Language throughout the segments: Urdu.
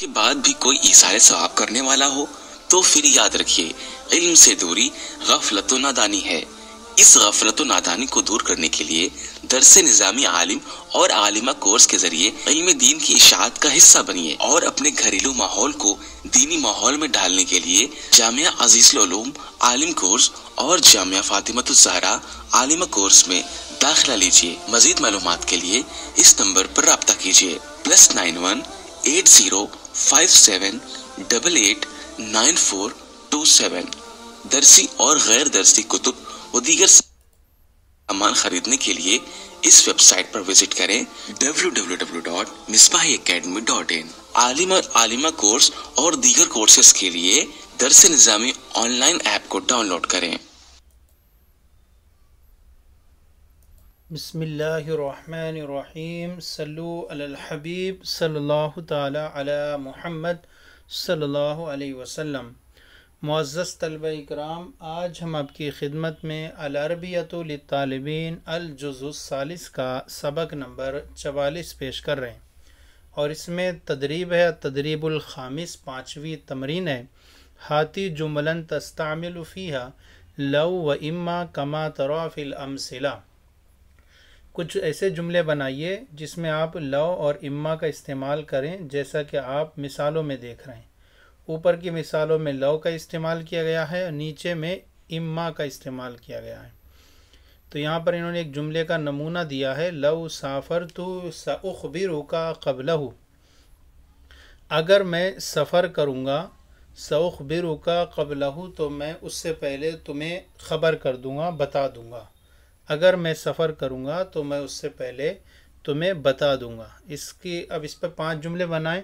کے بعد بھی کوئی عیسائے ثواب کرنے والا ہو تو پھر یاد رکھیے علم سے دوری غفلت و نادانی ہے اس غفلت و نادانی کو دور کرنے کے لیے درس نظامی عالم اور عالمہ کورس کے ذریعے علم دین کی اشاعت کا حصہ بنیے اور اپنے گھریلو ماحول کو دینی ماحول میں ڈالنے کے لیے جامعہ عزیز العلوم عالم کورس اور جامعہ فاطمہ الزہرا عالمہ کورس میں داخلہ لیجیے مزید معلومات کے لیے اس نمبر پر رابطہ کیجیے plus nine one eight zero five seven double eight nine four two seven درسی اور غیر درسی کتب و دیگر سامان خریدنے کے لیے اس ویب سائٹ پر وزٹ کریں W W W dot academy dot in عالمہ کورس اور دیگر کورسز کے لیے درس نظامی آن لائن ایپ کو ڈاؤن لوڈ کریں بسم اللہ الرحمن الرحیم صلو علی الحبیب صلی اللہ تعالی علی محمد صلی اللہ علیہ وسلم معزز طلبہ اکرام آج ہم آپ کی خدمت میں العربیت للطالبین الطالبین الثالث کا سبق نمبر چوالیس پیش کر رہے ہیں اور اس میں تدریب ہے تدریب الخامس پانچویں تمرین ہے ہاتھی جملن تستعمل فیہا لو و اما کما تراف الامسلہ کچھ ایسے جملے بنائیے جس میں آپ لو اور اما کا استعمال کریں جیسا کہ آپ مثالوں میں دیکھ رہے ہیں اوپر کی مثالوں میں لو کا استعمال کیا گیا ہے اور نیچے میں اما کا استعمال کیا گیا ہے تو یہاں پر انہوں نے ایک جملے کا نمونہ دیا ہے لو سافر تو سخ بھی روکا قبل ہو اگر میں سفر کروں گا سوخ بے روکا قبل ہو تو میں اس سے پہلے تمہیں خبر کر دوں گا بتا دوں گا اگر میں سفر کروں گا تو میں اس سے پہلے تمہیں بتا دوں گا اس کی اب اس پہ پانچ جملے بنائیں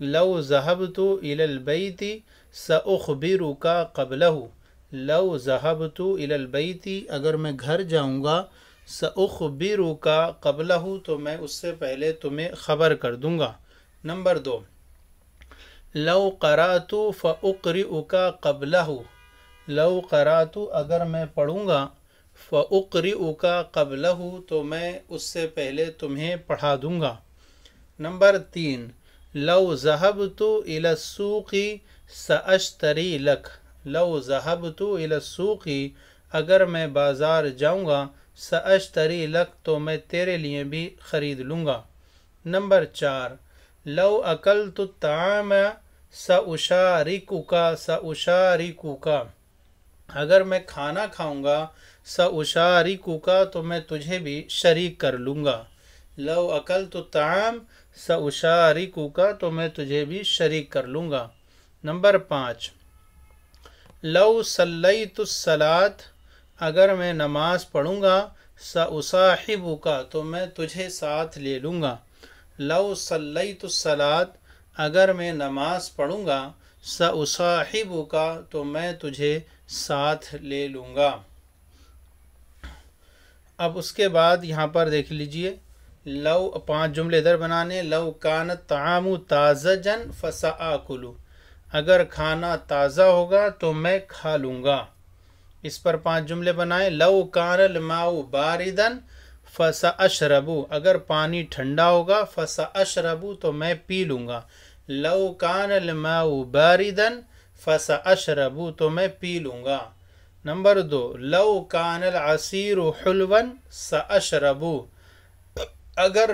لو ذہب تو ال البیتی سعخ بیرو کا قبل ہو لو ذہب تو اللبیتی اگر میں گھر جاؤں گا سعخ برو کا قبل ہو تو میں اس سے پہلے تمہیں خبر کر دوں گا نمبر دو لو قرات تو فعق اوکا کا قبل ہو لو تو اگر میں پڑھوں گا فعق اوکا قبل ہوں تو میں اس سے پہلے تمہیں پڑھا دوں گا نمبر تین لو ذہب تو السوخی سشتری لکھ لو ذہب تو السوخی اگر میں بازار جاؤں گا سشتری لکھ تو میں تیرے لیے بھی خرید لوں گا نمبر چار لو عقل تو تام سکو کا سا کا اگر میں کھانا کھاؤں گا سشار کا تو میں تجھے بھی شریک کر لوں گا لو عقل تو تعام ساری کا تو میں تجھے بھی شریک کر لوں گا نمبر پانچ لو صلی تصلاط اگر میں نماز پڑھوں گا سا کا تو میں تجھے ساتھ لے لوں گا لو صلی تو اگر میں نماز پڑھوں گا سا کا تو میں تجھے ساتھ لے لوں گا اب اس کے بعد یہاں پر دیکھ لیجئے لو پانچ جملے ادھر بنانے لو کان تعام تازہ جن فسا کلو اگر کھانا تازہ ہوگا تو میں کھا لوں گا اس پر پانچ جملے بنائیں لو کان الماؤ باردن فسا اشربو اگر پانی ٹھنڈا ہوگا فسا اشربو تو میں پی لوں گا لو کان الماؤ باردن فسا اشربو تو میں پی لوں گا نمبر دو لو کان العصیر حلوان حلوََََََََََ اگر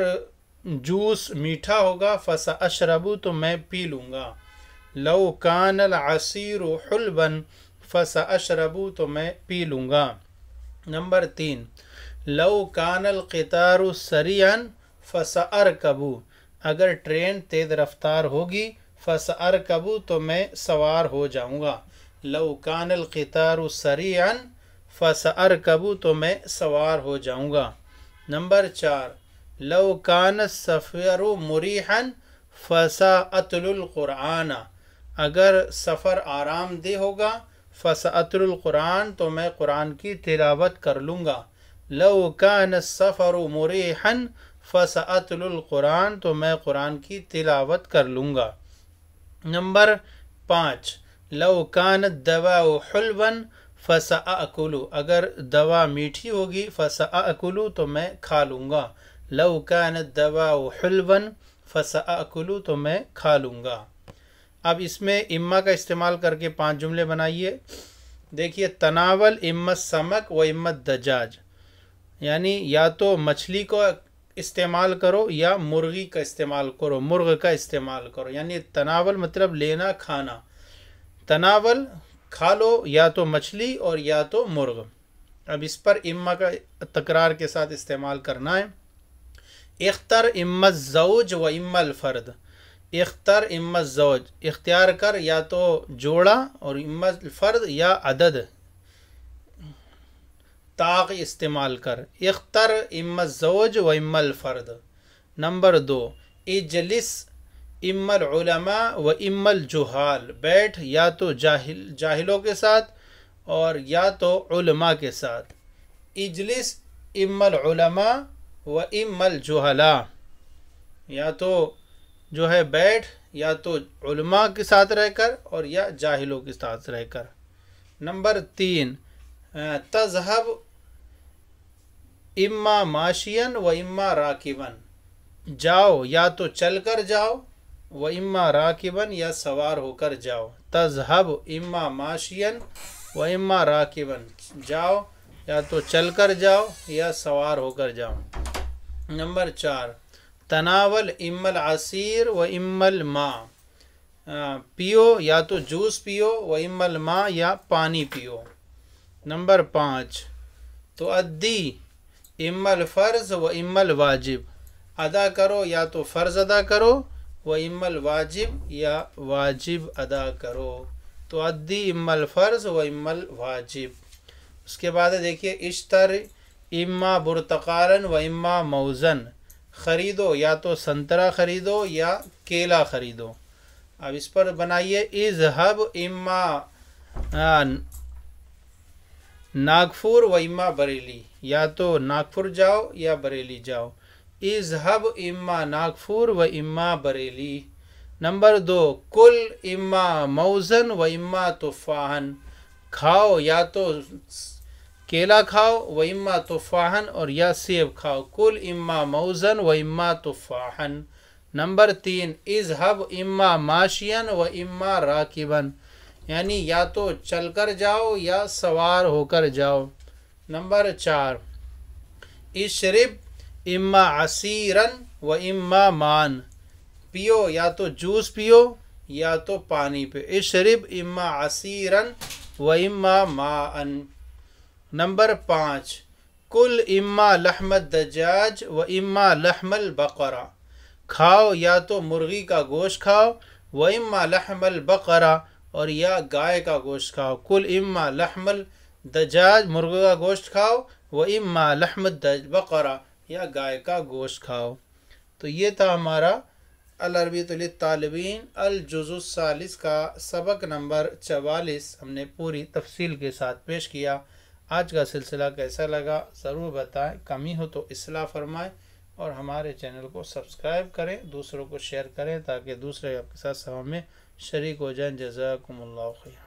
جوس میٹھا ہوگا فسا اشربو تو میں پی لوں گا لو کان العصیر حلوان فسا اشربو تو میں پی لوں گا نمبر تین لو کان القطار سریعا فسا ارکبو اگر ٹرین تیز رفتار ہوگی فسا ارکبو تو میں سوار ہو جاؤں گا لو کان القطار سریعا سری فس تو میں سوار ہو جاؤں گا نمبر چار کان سفر مریحا فسا عتل القرآن اگر سفر آرام دہ ہوگا فص القرآن تو میں قرآن کی تلاوت کر لوں گا لو کان سفر مریحا حن القرآن تو میں قرآن کی تلاوت کر لوں گا نمبر پانچ لو کان دوا حلوا حلون اکلو اگر دوا میٹھی ہوگی فسا اکلو تو میں کھا لوں گا لو کانت دوا حلوا فسا اکلو تو میں کھا لوں گا اب اس میں اما کا استعمال کر کے پانچ جملے بنائیے دیکھیے تناول امت سمک و امت دجاج یعنی یا تو مچھلی کو استعمال کرو یا مرغی کا استعمال کرو مرغ کا استعمال کرو یعنی تناول مطلب لینا کھانا تناول کھا لو یا تو مچھلی اور یا تو مرغ اب اس پر اما کا تکرار کے ساتھ استعمال کرنا ہے اختر اما زوج و اما الفرد اختر اما زوج اختیار کر یا تو جوڑا اور اما الفرد یا عدد طاق استعمال کر اختر اما زوج و اما الفرد نمبر دو اجلس ام العلماء و ام الجہال بیٹھ یا تو جاہل جاہلوں کے ساتھ اور یا تو علماء کے ساتھ اجلس ام العلماء و ام الجہلا یا تو جو ہے بیٹھ یا تو علماء کے ساتھ رہ کر اور یا جاہلوں کے ساتھ رہ کر نمبر تین تذہب اما معاشین و اما راکبن جاؤ یا تو چل کر جاؤ و اما راکبن یا سوار ہو کر جاؤ تذہب اما معاشین و اما راکبن جاؤ یا تو چل کر جاؤ یا سوار ہو کر جاؤ نمبر چار تناول ام العصیر و ام الماء پیو یا تو جوس پیو و ام الماء یا پانی پیو نمبر پانچ تو ادی ام الفرض و ام الواجب ادا کرو یا تو فرض ادا کرو و ام الواجب یا واجب ادا کرو تو عدی ام الفرض و ام الواجب اس کے بعد دیکھیے اشتر اما برتقارن و اما موزن خریدو یا تو سنترا خریدو یا کیلا خریدو اب اس پر بنائیے اظہب اما ناگپور و اما بریلی یا تو ناگپور جاؤ یا بریلی جاؤ اظہب اما ناگپور و اما بریلی نمبر دو کل اما موزن و اما طفاہن کھاؤ یا تو کیلا کھاؤ و اما طفاہن اور یا سیب کھاؤ کل اما موزن و اما طفاہن نمبر تین اظہب اما معاشین و اما راکبن یعنی یا تو چل کر جاؤ یا سوار ہو کر جاؤ نمبر چار اشرب اما عصیرن و اما مان پیو یا تو جوس پیو یا تو پانی پیو اشرب اما عصیرن و اما مان نمبر پانچ کل اما لحم دجاج و اما لحم البقرہ کھاؤ یا تو مرغی کا گوشت کھاؤ و اما لحم البقرہ اور یا گائے کا گوشت کھاؤ کل اما لحم الدجاج مرغی کا گوشت کھاؤ و لحم لحمت بقرہ یا گائے کا گوشت کھاؤ تو یہ تھا ہمارا العربی طلع الجز الثالث کا سبق نمبر چوالیس ہم نے پوری تفصیل کے ساتھ پیش کیا آج کا سلسلہ کیسا لگا ضرور بتائیں کمی ہو تو اصلاح فرمائیں اور ہمارے چینل کو سبسکرائب کریں دوسروں کو شیئر کریں تاکہ دوسرے آپ کے ساتھ سب میں شریک ہو جائیں جزاکم اللہ خیر